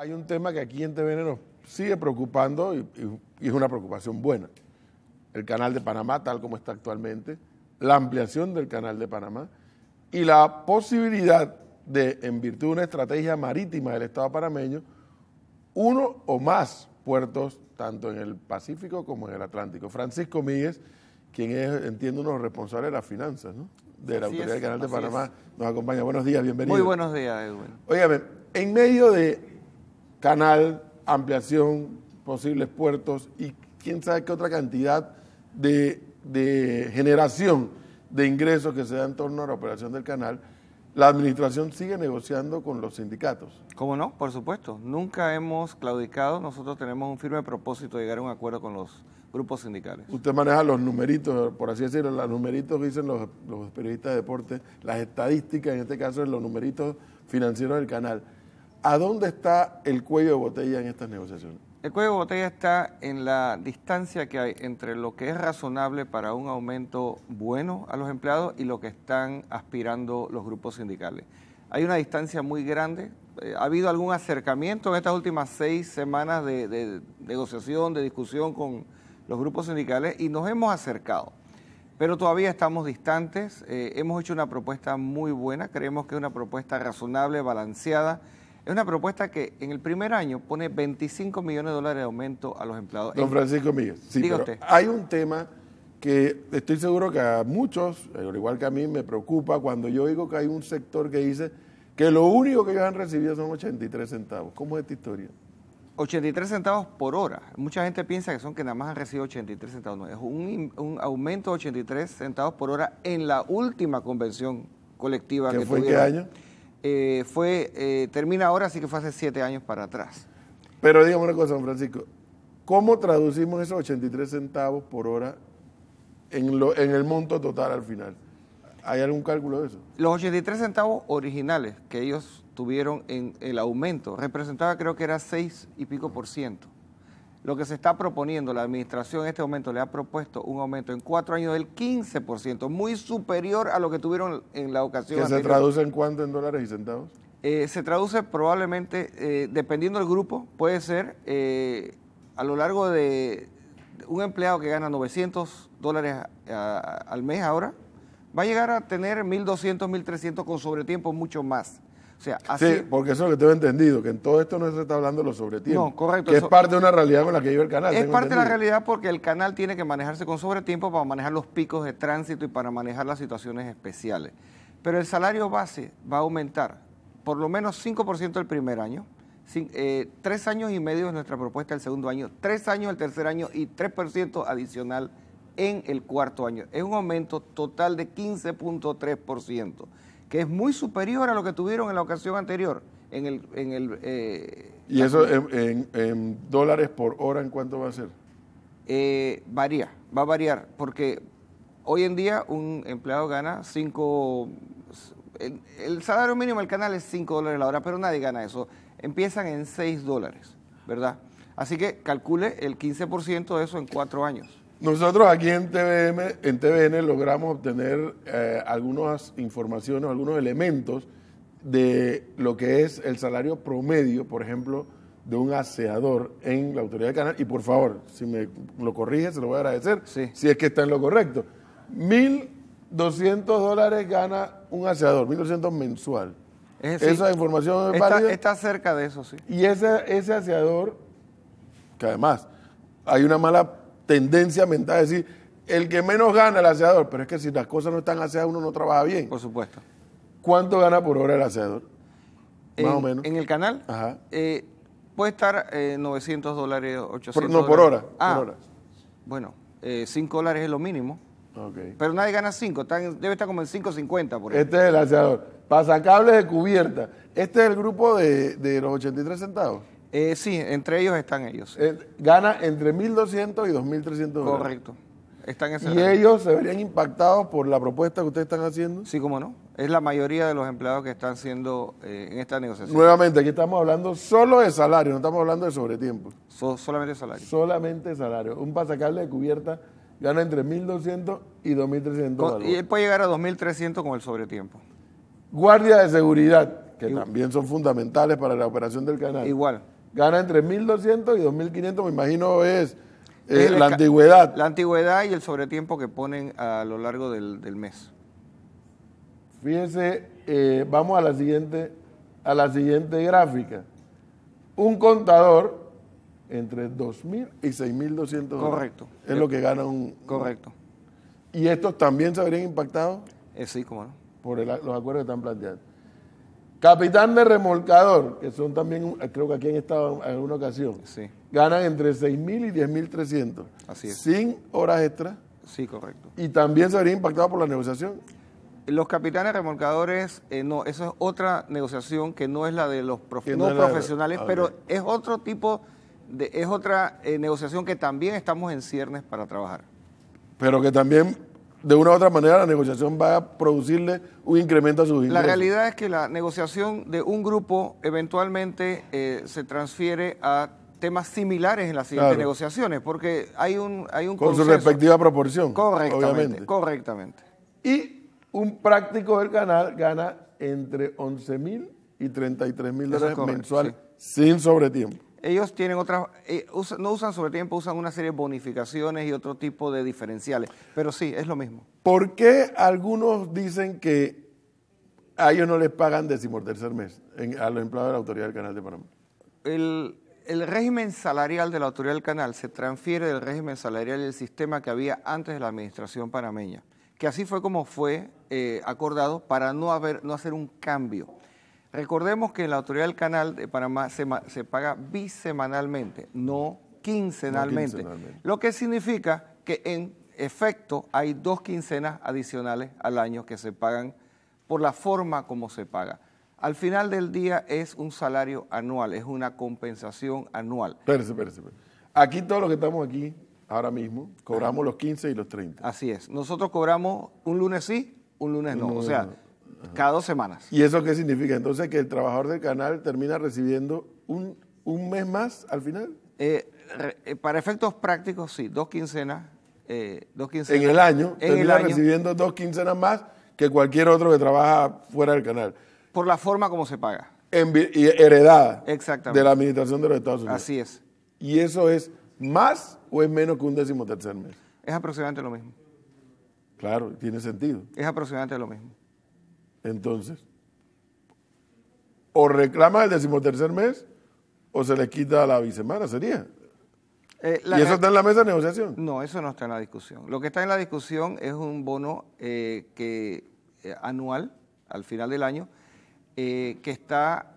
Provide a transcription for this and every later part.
Hay un tema que aquí en TVN nos sigue preocupando y, es una preocupación buena. El canal de Panamá, tal como está actualmente, la ampliación del canal de Panamá y la posibilidad de, en virtud de una estrategia marítima del Estado panameño, uno o más puertos, tanto en el Pacífico como en el Atlántico. Francisco Míguez, quien es, entiendo, uno responsable de las finanzas, ¿no? de la Autoridad del Canal de Panamá, nos acompaña. Buenos días, bienvenido. Muy buenos días, Edwin. en medio de canal, ampliación, posibles puertos y quién sabe qué otra cantidad de, de generación de ingresos que se da en torno a la operación del canal, la administración sigue negociando con los sindicatos. ¿Cómo no? Por supuesto. Nunca hemos claudicado. Nosotros tenemos un firme propósito de llegar a un acuerdo con los grupos sindicales. Usted maneja los numeritos, por así decirlo, los numeritos dicen los, periodistas de deporte, las estadísticas, en este caso, los numeritos financieros del canal. ¿A dónde está el cuello de botella en estas negociaciones? El cuello de botella está en la distancia que hay entre lo que es razonable para un aumento bueno a los empleados y lo que están aspirando los grupos sindicales. Hay una distancia muy grande. Eh, ha habido algún acercamiento en estas últimas seis semanas de, negociación, de discusión con los grupos sindicales y nos hemos acercado pero todavía estamos distantes. Eh, hemos hecho una propuesta muy buena, creemos que es una propuesta razonable, balanceada, es una propuesta que en el primer año pone 25 millones de dólares de aumento a los empleados. Don Francisco Miguel, sí, hay un tema que estoy seguro que a muchos, eh, al igual que a mí, me preocupa cuando yo digo que hay un sector que dice que lo único que ellos han recibido son 83 centavos. ¿Cómo es esta historia? 83 centavos por hora. Mucha gente piensa que son que nada más han recibido 83 centavos. No, es un, aumento de 83 centavos por hora en la última convención colectiva ¿Qué que fue ¿Qué año? Eh, fue, eh, termina ahora, así que fue hace siete años para atrás. Pero dígame una cosa, San Francisco, ¿cómo traducimos esos 83 centavos por hora en, lo, en el monto total al final? ¿Hay algún cálculo de eso? Los 83 centavos originales que ellos tuvieron en el aumento representaba creo que era 6 y pico por ciento lo que se está proponiendo, la administración en este momento le ha propuesto un aumento en cuatro años del 15%, muy superior a lo que tuvieron en la ocasión. se traduce en cuánto en dólares y centavos? Eh, se traduce probablemente, eh, dependiendo del grupo, puede ser eh, a lo largo de un empleado que gana 900 dólares al mes ahora, va a llegar a tener 1.200, 1.300 con sobretiempo mucho más. Sí, porque eso es lo que tengo entendido, que en todo esto no se está hablando de los sobretiempos. No, correcto. Que es parte de una realidad con la que vive el canal. Es parte de la realidad porque el canal tiene que manejarse con sobretiempo para manejar los picos de tránsito y para manejar las situaciones especiales. Pero el salario base va a aumentar por lo menos 5% el primer año, eh, tres años y medio es nuestra propuesta el segundo año, tres años el tercer año y 3% adicional en el cuarto año. Es un aumento total de 15.3% que es muy superior a lo que tuvieron en la ocasión anterior. En el, en el, eh, ¿Y eso en, dólares por hora en cuánto va a ser? Eh, varía, va a variar, porque hoy en día un empleado gana 5, el, el, salario mínimo del canal es 5 dólares la hora, pero nadie gana eso. Empiezan en 6 dólares, ¿verdad? Así que calcule el 15% de eso en 4 años. Nosotros aquí en TVN, en TVN logramos obtener eh, algunas informaciones, algunos elementos de lo que es el salario promedio, por ejemplo, de un aseador en la autoridad de canal. Y por favor, si me lo corrige, se lo voy a agradecer, sí. si es que está en lo correcto. 1.200 dólares gana un aseador, 1.200 mensual. Esa información es está, Está cerca de eso, sí. Y ese, ese aseador, que además hay una mala tendencia mental es decir, el que menos gana el aseador, pero es que si las cosas no están aseadas, uno no trabaja bien. Por supuesto. ¿Cuánto gana por hora el aseador? En, o menos. En el canal, Ajá. Eh, puede estar 900 eh, dólares, 800 por, No, por hora. Ah, Bueno, eh, 5 dólares es lo mínimo. Okay. Pero nadie gana 5, debe estar como en 5.50 por Este es el aseador. Pasacables de cubierta. Este es el grupo de, de los 83 centavos. Eh, sí, entre ellos están ellos. Eh, gana entre 1.200 y 2.300 dólares. Correcto. Están ¿Y ellos se verían impactados por la propuesta que ustedes están haciendo? Sí, cómo no. Es la mayoría de los empleados que están siendo eh, en esta negociación. Nuevamente, aquí estamos hablando solo de salario, no estamos hablando de sobretiempo. Solamente solamente salario. Solamente salario. Un pasacable de cubierta gana entre 1.200 y 2.300 dólares. Y él puede llegar a 2.300 con el sobretiempo. Guardia de seguridad, que también son fundamentales para la operación del canal. Igual gana entre 1.200 y 2.500, me imagino es, eh, la antigüedad. La antigüedad y el sobretiempo que ponen a lo largo del, mes. Fíjense, eh, vamos a la, siguiente, a la siguiente gráfica. Un contador entre 2.000 y 6.200 Correcto. Es lo que gana un... Correcto. ¿Y estos también se habrían impactado? Eh, sí, cómo no. Por los acuerdos que están planteados. Capitán de remolcador, que son también, creo que aquí han estado en alguna ocasión, sí. ganan entre 6.000 y 10.300. Así es. Sin horas extras. Sí, correcto. Y también se vería impactado por la negociación. Los capitanes remolcadores, eh, no, eso es otra negociación que no es la de los profesionales, pero ah, es otro tipo, de, es otra eh, negociación que también estamos en ciernes para trabajar. Pero que también de una u otra manera la negociación va a producirle un incremento a sus ingresos. La realidad es que la negociación de un grupo eventualmente eh, se transfiere a temas similares en las siguientes negociaciones, porque hay un, hay un Con su respectiva proporción. Correctamente, correctamente. Y un práctico del canal gana entre 11 mil y 33 mil dólares mensuales sin sobretiempo. Ellos tienen otras, eh, usan, no usan sobretiempo, usan una serie de bonificaciones y otro tipo de diferenciales, pero sí, es lo mismo. ¿Por qué algunos dicen que a ellos no les pagan décimo tercer mes en, a los empleados de la Autoridad del Canal de Panamá? El, régimen salarial de la Autoridad del Canal se transfiere del régimen salarial del sistema que había antes de la administración panameña, que así fue como fue eh, acordado para no, haber, no hacer un cambio. Recordemos que en la autoridad del canal de Panamá se, paga bisemanalmente, no quincenalmente, Lo que significa que en efecto hay dos quincenas adicionales al año que se pagan por la forma como se paga. Al final del día es un salario anual, es una compensación anual. Espérense, espérense. Aquí todos los que estamos aquí ahora mismo cobramos los 15 y los 30. Así es. Nosotros cobramos un lunes sí, un lunes no. no o sea, cada dos semanas. ¿Y eso qué significa? Entonces, que el trabajador del canal termina recibiendo un, un mes más al final. Eh, eh, para efectos prácticos, sí, dos quincenas. Eh, dos quincenas. En el año, termina recibiendo dos quincenas más que cualquier otro que trabaja fuera del canal. Por la forma como se paga. En, y heredada. Exactamente. De la administración de los Estados Unidos. Así es. ¿Y eso es más o es menos que un décimo tercer mes? Es aproximadamente lo mismo. Claro, tiene sentido. Es aproximadamente lo mismo. Entonces, o reclama el decimotercer mes o se le quita la bisemana, sería. Eh, ¿Y eso está en la mesa de negociación? No, eso no está en la discusión. Lo que está en la discusión es un bono eh, que, eh, anual, al final del año, que está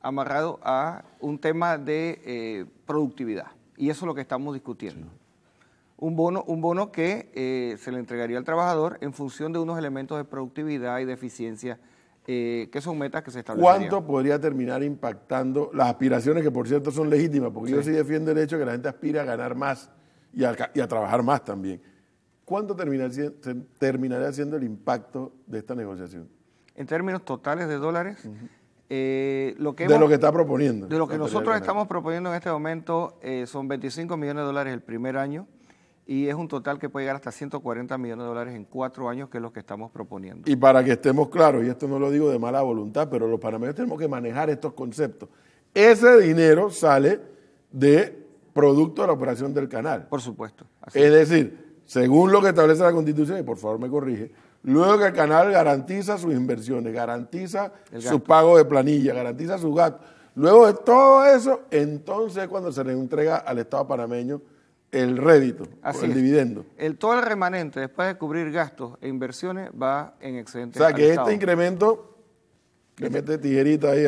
amarrado a un tema de productividad. Y eso es lo que estamos discutiendo un bono, un bono que eh, se le entregaría al trabajador en función de unos elementos de productividad y de eficiencia eh, que son metas que se establecerían. ¿Cuánto podría terminar impactando las aspiraciones que, por cierto, son legítimas? Porque yo sí defiendo el hecho de que la gente aspira a ganar más y a, trabajar más también. ¿Cuánto terminaría, terminará siendo el impacto de esta negociación? En términos totales de dólares, eh, lo que de lo que está proponiendo. De lo que nosotros estamos proponiendo en este momento son 25 millones de dólares el primer año, y es un total que puede llegar hasta 140 millones de dólares en cuatro años, que es lo que estamos proponiendo. Y para que estemos claros, y esto no lo digo de mala voluntad, pero los panameños tenemos que manejar estos conceptos. Ese dinero sale de producto de la operación del canal. Por supuesto. es decir, según lo que establece la Constitución, y por favor me corrige, luego que el canal garantiza sus inversiones, garantiza su pago de planilla, garantiza su gasto, luego de todo eso, entonces cuando se le entrega al Estado panameño el rédito, el dividendo. El, todo el remanente, después de cubrir gastos e inversiones, va en excedente. O sea, que este incremento, le este mete tijerita ahí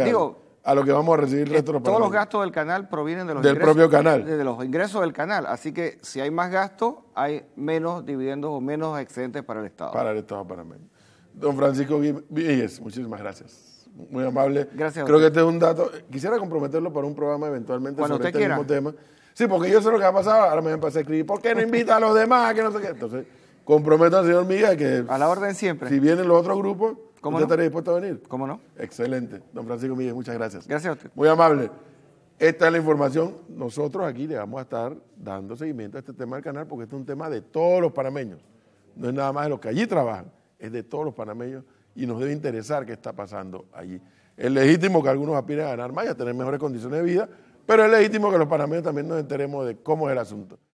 a, lo que vamos a recibir el resto Todos los gastos del canal provienen de los del ingresos, propio canal. De los ingresos del canal. Así que si hay más gastos, hay menos dividendos o menos excedentes para el Estado. Para el Estado para menos. Don Francisco Villes, muchísimas gracias muy amable. Gracias. Creo que este es un dato. Quisiera comprometerlo para un programa eventualmente sobre este mismo tema. Sí, porque yo sé lo que ha pasado, ahora me empecé a escribir, ¿por qué no invita a los demás? Que no sé qué. Entonces, comprometo al señor Miguel que... A la orden siempre. Si vienen los otros grupos, ¿Cómo usted dispuesto a venir. ¿Cómo no? Excelente. Don Francisco Miguel, muchas gracias. Gracias a usted. Muy amable. Esta es la información. Nosotros aquí le vamos a estar dando seguimiento a este tema del canal porque este es un tema de todos los panameños. No es nada más de los que allí trabajan, es de todos los panameños y nos debe interesar qué está pasando allí. Es legítimo que algunos aspiren a ganar más y a tener mejores condiciones de vida, pero es legítimo que los panameños también nos enteremos de cómo es el asunto.